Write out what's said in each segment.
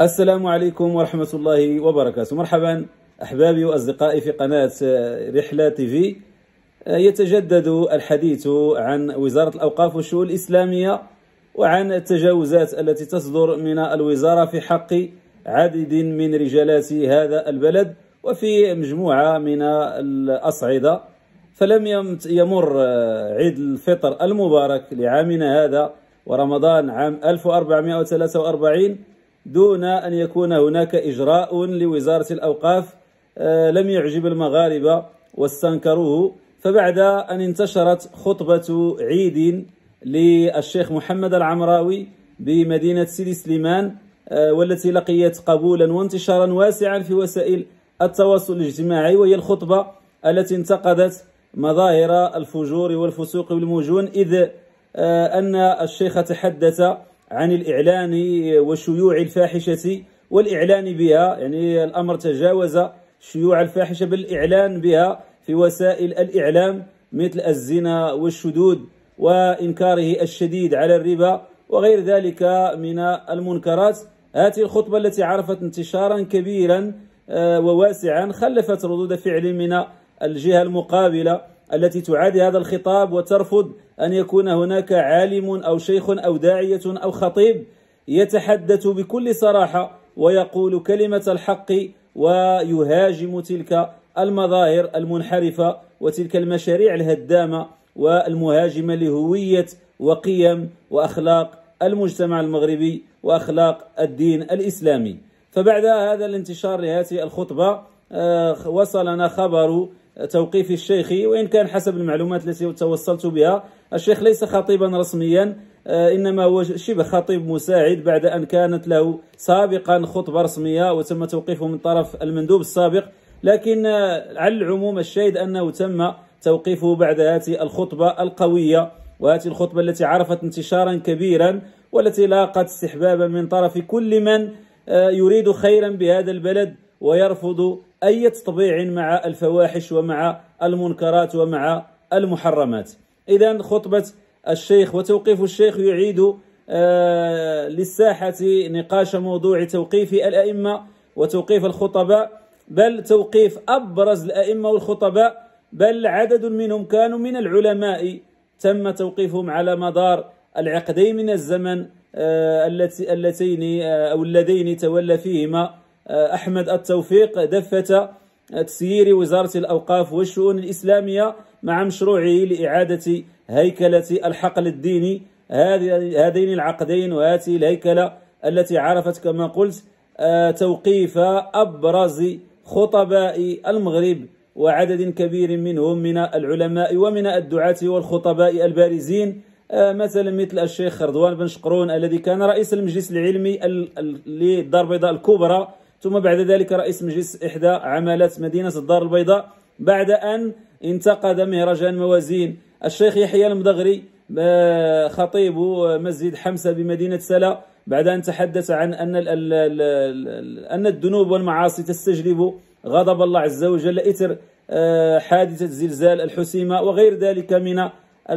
السلام عليكم ورحمة الله وبركاته مرحبا أحبابي وأصدقائي في قناة رحلة تي في يتجدد الحديث عن وزارة الأوقاف والشؤون الإسلامية وعن التجاوزات التي تصدر من الوزارة في حق عدد من رجالات هذا البلد وفي مجموعة من الأصعدة فلم يمر عيد الفطر المبارك لعامنا هذا ورمضان عام 1443 دون أن يكون هناك إجراء لوزارة الأوقاف آه، لم يعجب المغاربة واستنكروه فبعد أن انتشرت خطبة عيد للشيخ محمد العمراوي بمدينة سيدي سليمان آه، والتي لقيت قبولا وانتشارا واسعا في وسائل التواصل الاجتماعي وهي الخطبة التي انتقدت مظاهر الفجور والفسوق والمجون إذ آه، أن الشيخ تحدث عن الإعلان وشيوع الفاحشة والإعلان بها يعني الأمر تجاوز شيوع الفاحشة بل الإعلان بها في وسائل الإعلام مثل الزنا والشذوذ وإنكاره الشديد على الربا وغير ذلك من المنكرات هذه الخطبة التي عرفت انتشارا كبيرا آه، وواسعا خلفت ردود فعل من الجهة المقابلة التي تعادي هذا الخطاب وترفض أن يكون هناك عالم أو شيخ أو داعية أو خطيب يتحدث بكل صراحة ويقول كلمة الحق ويهاجم تلك المظاهر المنحرفة وتلك المشاريع الهدامة والمهاجمة لهوية وقيم وأخلاق المجتمع المغربي وأخلاق الدين الإسلامي فبعد هذا الانتشار لهذه الخطبة آه، وصلنا خبر توقيف الشيخ وإن كان حسب المعلومات التي توصلت بها الشيخ ليس خطيبا رسميا آه، إنما هو شبه خطيب مساعد بعد أن كانت له سابقا خطبة رسمية وتم توقيفه من طرف المندوب السابق لكن آه، على العموم الشاهد أنه تم توقيفه بعد هذه الخطبة القوية وهذه الخطبة التي عرفت انتشارا كبيرا والتي لاقت استحبابا من طرف كل من آه، يريد خيرا بهذا البلد ويرفض أي تطبيع مع الفواحش ومع المنكرات ومع المحرمات إذا خطبة الشيخ وتوقيف الشيخ يعيد آه، للساحة نقاش موضوع توقيف الأئمة وتوقيف الخطباء بل توقيف أبرز الأئمة والخطباء بل عدد منهم كانوا من العلماء تم توقيفهم على مدار العقدين من الزمن آه، اللتين آه، أو اللذين تولى فيهما آه، أحمد التوفيق دفة آه، تسيير وزارة الأوقاف والشؤون الإسلامية مع مشروعه لإعادة هيكلة الحقل الديني هذين العقدين وهذه الهيكلة التي عرفت كما قلت آه، توقيف أبرز خطباء المغرب وعدد كبير منهم من العلماء ومن الدعاة والخطباء البارزين مثلا مثل الشيخ رضوان بن شقرون الذي كان رئيس المجلس العلمي للدار البيضاء الكبرى ثم بعد ذلك رئيس مجلس إحدى عمالات مدينة الدار البيضاء بعد أن انتقد مهرجان موازين الشيخ يحيى المدغري آه، خطيب مسجد حمسة بمدينة سلا بعد أن تحدث عن أن أن الذنوب والمعاصي تستجلب غضب الله عز وجل إثر آه، حادثة زلزال الحسيمة وغير ذلك من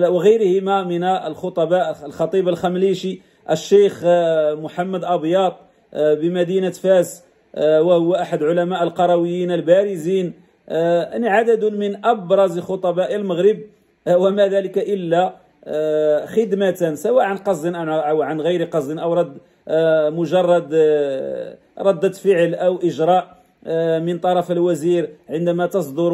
وغيرهما من الخطباء الخطيب الخمليشي الشيخ آه، محمد أبياط بمدينة فاس آه، وهو أحد علماء القرويين البارزين آه، يعني عدد من أبرز خطباء المغرب آه، وما ذلك إلا خدمة سواء عن قصد أو عن غير قصد أو رد مجرد ردة فعل أو إجراء من طرف الوزير عندما تصدر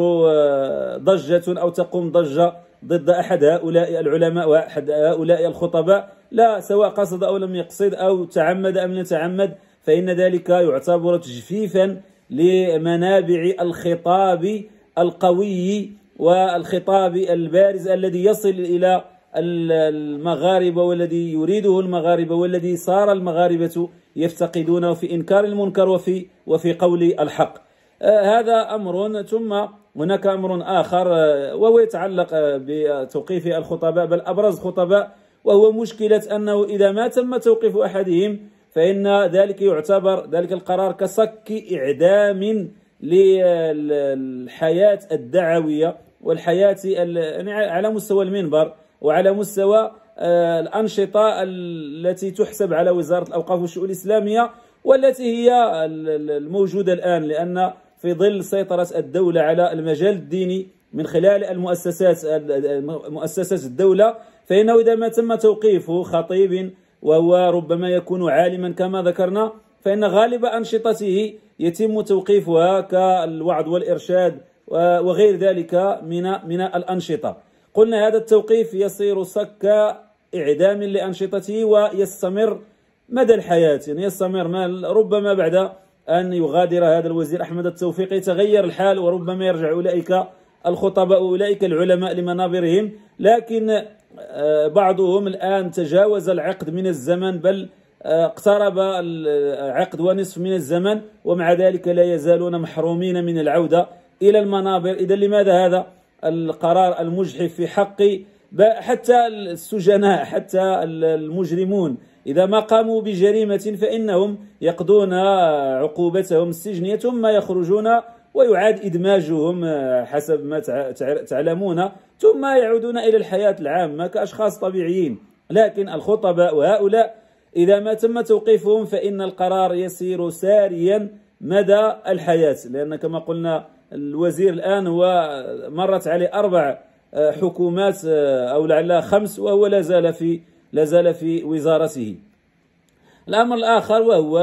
ضجة أو تقوم ضجة ضد أحد هؤلاء العلماء وأحد هؤلاء الخطباء لا سواء قصد أو لم يقصد أو تعمد أم لم يتعمد فإن ذلك يعتبر تجفيفا لمنابع الخطاب القوي والخطاب البارز الذي يصل إلى المغاربة والذي يريده المغاربة والذي صار المغاربة يفتقدونه في إنكار المنكر وفي, وفي قول الحق آه، هذا أمر ثم هناك أمر آخر آه، وهو يتعلق آه، بتوقيف الخطباء بل أبرز خطباء وهو مشكلة أنه إذا ما تم توقيف أحدهم فإن ذلك يعتبر ذلك القرار كصك إعدام للحياة الدعوية والحياة يعني على مستوى المنبر وعلى مستوى آه، الأنشطة التي تحسب على وزارة الأوقاف والشؤون الإسلامية والتي هي الموجودة الآن لأن في ظل سيطرة الدولة على المجال الديني من خلال المؤسسات مؤسسات الدولة فإنه إذا ما تم توقيف خطيب وهو ربما يكون عالما كما ذكرنا فإن غالب أنشطته يتم توقيفها كالوعد والإرشاد وغير ذلك من من الأنشطة قلنا هذا التوقيف يصير صك إعدام لأنشطته ويستمر مدى الحياة يعني يستمر ربما بعد أن يغادر هذا الوزير أحمد التوفيق يتغير الحال وربما يرجع أولئك الخطباء أولئك العلماء لمنابرهم لكن آه، بعضهم الآن تجاوز العقد من الزمن بل آه، اقترب العقد ونصف من الزمن ومع ذلك لا يزالون محرومين من العودة إلى المنابر إذا لماذا هذا القرار المجحف في حق حتى السجناء حتى المجرمون إذا ما قاموا بجريمة فإنهم يقضون عقوبتهم السجنية ثم يخرجون ويعاد إدماجهم آه، حسب ما تعلمون ثم يعودون إلى الحياة العامة كأشخاص طبيعيين لكن الخطباء وهؤلاء إذا ما تم توقيفهم فإن القرار يسير ساريا مدى الحياة لأن كما قلنا الوزير الآن هو مرت عليه أربع آه، حكومات آه، أو لعلها خمس وهو لا زال في لا زال في وزارته الأمر الآخر وهو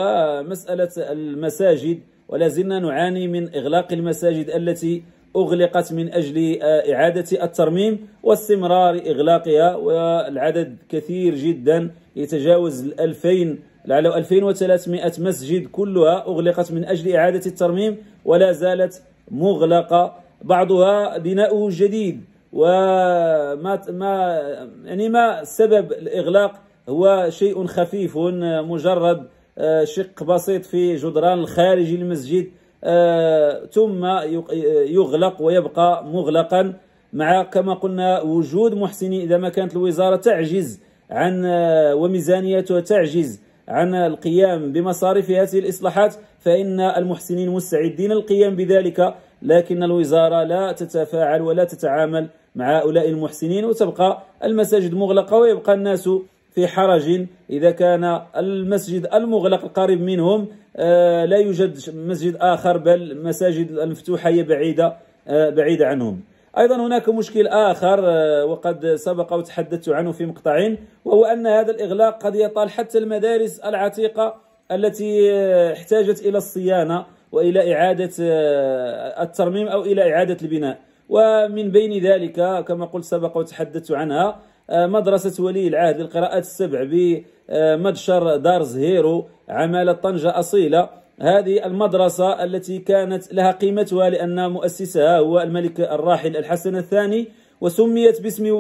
مسألة المساجد ولا زلنا نعاني من إغلاق المساجد التي أغلقت من أجل آه، إعادة الترميم واستمرار إغلاقها والعدد كثير جدا يتجاوز الألفين لعل 2300 مسجد كلها أغلقت من أجل إعادة الترميم ولا زالت مغلقة بعضها بناؤه جديد وما ما يعني ما سبب الإغلاق هو شيء خفيف مجرد آه، شق بسيط في جدران خارج المسجد آه، ثم يغلق ويبقى مغلقا مع كما قلنا وجود محسنين إذا ما كانت الوزارة تعجز عن آه، وميزانيتها تعجز عن القيام بمصاريف هذه الإصلاحات فإن المحسنين مستعدين للقيام بذلك لكن الوزارة لا تتفاعل ولا تتعامل مع هؤلاء المحسنين وتبقى المساجد مغلقة ويبقى الناس في حرج إذا كان المسجد المغلق القريب منهم آه، لا يوجد مسجد آخر بل المساجد المفتوحة هي بعيدة آه، بعيدة عنهم أيضا هناك مشكل آخر آه، وقد سبق وتحدثت عنه في مقطعين وهو أن هذا الإغلاق قد يطال حتى المدارس العتيقة التي احتاجت إلى الصيانة وإلى إعادة الترميم أو إلى إعادة البناء ومن بين ذلك كما قلت سبق وتحدثت عنها آه، مدرسة ولي العهد للقراءات السبع بمدشر آه، دار زهيرو عمالة طنجة أصيلة هذه المدرسة التي كانت لها قيمتها لأن مؤسسها هو الملك الراحل الحسن الثاني وسميت باسم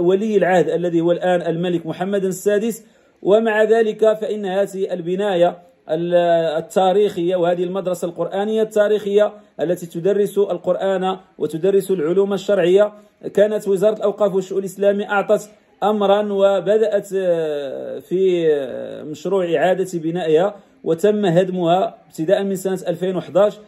ولي العهد الذي هو الآن الملك محمد السادس ومع ذلك فإن هذه البناية التاريخية وهذه المدرسة القرآنية التاريخية التي تدرس القرآن وتدرس العلوم الشرعية كانت وزارة الأوقاف والشؤون الإسلامية أعطت أمرا وبدأت آه، في آه، مشروع إعادة بنائها وتم هدمها ابتداء من سنة 2011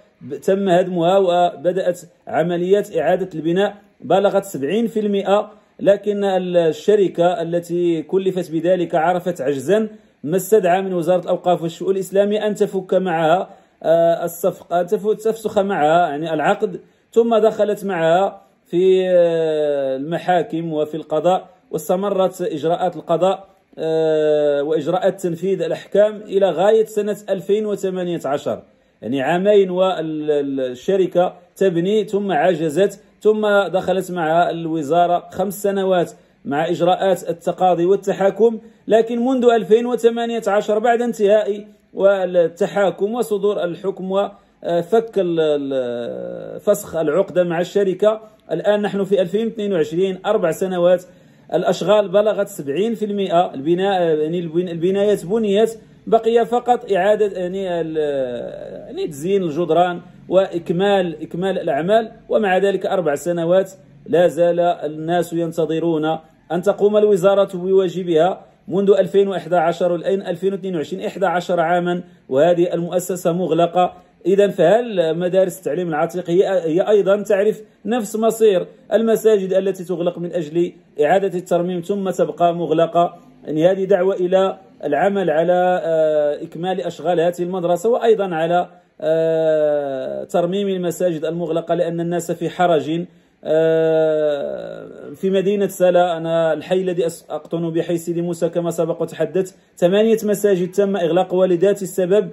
تم هدمها وبدأت عمليات إعادة البناء بلغت 70% لكن الشركة التي كلفت بذلك عرفت عجزا ما استدعى من وزاره الاوقاف والشؤون الاسلاميه ان تفك معها آه، الصفقه تفسخ معها يعني العقد ثم دخلت معها في آه، المحاكم وفي القضاء واستمرت اجراءات القضاء آه، واجراءات تنفيذ الاحكام الى غايه سنه 2018 يعني عامين والشركه تبني ثم عجزت ثم دخلت مع الوزاره خمس سنوات مع اجراءات التقاضي والتحاكم لكن منذ 2018 بعد انتهاء والتحاكم وصدور الحكم وفك فسخ العقدة مع الشركة الآن نحن في 2022 أربع سنوات الأشغال بلغت 70% البناء يعني البنايات بنيت بقي فقط إعادة يعني يعني تزيين الجدران وإكمال إكمال الأعمال ومع ذلك أربع سنوات لا زال الناس ينتظرون أن تقوم الوزارة بواجبها منذ 2011 والآن 2022 11 عاما وهذه المؤسسة مغلقة إذا فهل مدارس التعليم العتيق هي, هي أيضا تعرف نفس مصير المساجد التي تغلق من أجل إعادة الترميم ثم تبقى مغلقة يعني هذه دعوة إلى العمل على آه، إكمال أشغال هذه المدرسة وأيضا على آه، ترميم المساجد المغلقة لأن الناس في حرج آه، في مدينة سلا أنا الحي الذي أقطن بحي سيدي موسى كما سبق وتحدثت ثمانية مساجد تم إغلاق ولذات السبب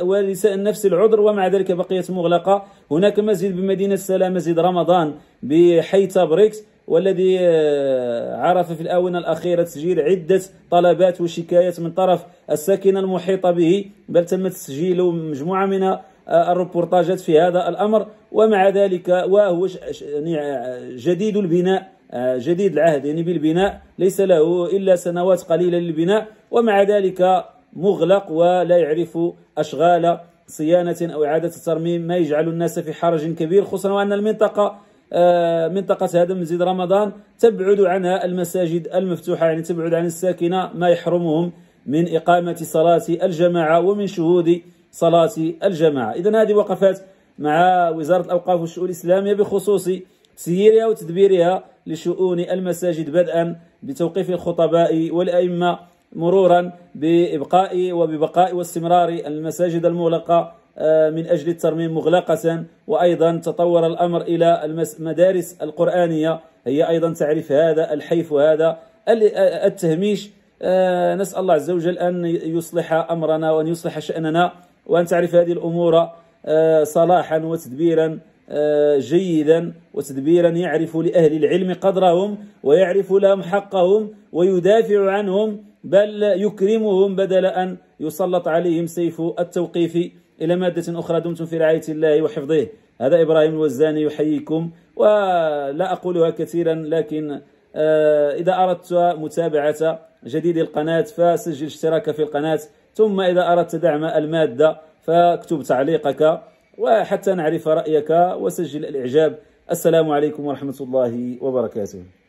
ولساء النفس العذر ومع ذلك بقيت مغلقة هناك مسجد بمدينة سلا مسجد رمضان بحي تابريكس والذي آه، عرف في الآونة الأخيرة تسجيل عدة طلبات وشكايات من طرف الساكنة المحيطة به بل تم تسجيل مجموعة من الروبورتاجات في هذا الأمر ومع ذلك وهو يعني، آه، جديد البناء آه، جديد العهد يعني بالبناء ليس له إلا سنوات قليلة للبناء ومع ذلك مغلق ولا يعرف أشغال صيانة أو إعادة الترميم ما يجعل الناس في حرج كبير خصوصا وأن المنطقة آه، منطقة هذا مسجد رمضان تبعد عنها المساجد المفتوحة يعني تبعد عن الساكنة ما يحرمهم من إقامة صلاة الجماعة ومن شهود صلاة الجماعة إذا هذه وقفات مع وزارة الأوقاف والشؤون الإسلامية بخصوص تسييرها وتدبيرها لشؤون المساجد بدءا بتوقيف الخطباء والأئمة مرورا بإبقاء وببقاء واستمرار المساجد المغلقة آه، من أجل الترميم مغلقة وأيضا تطور الأمر إلى المدارس القرآنية هي أيضا تعرف هذا الحيف وهذا آه، التهميش آه، نسأل الله عز وجل أن يصلح أمرنا وأن يصلح شأننا وأن تعرف هذه الأمور آه، صلاحا وتدبيرا آه، جيدا وتدبيرا يعرف لأهل العلم قدرهم ويعرف لهم حقهم ويدافع عنهم بل يكرمهم بدل أن يسلط عليهم سيف التوقيف إلى مادة أخرى دمتم في رعاية الله وحفظه هذا إبراهيم الوزاني يحييكم ولا أقولها كثيرا لكن آه، إذا أردت متابعة جديد القناة فسجل اشتراك في القناة ثم إذا أردت دعم المادة فاكتب تعليقك وحتى نعرف رأيك وسجل الإعجاب السلام عليكم ورحمة الله وبركاته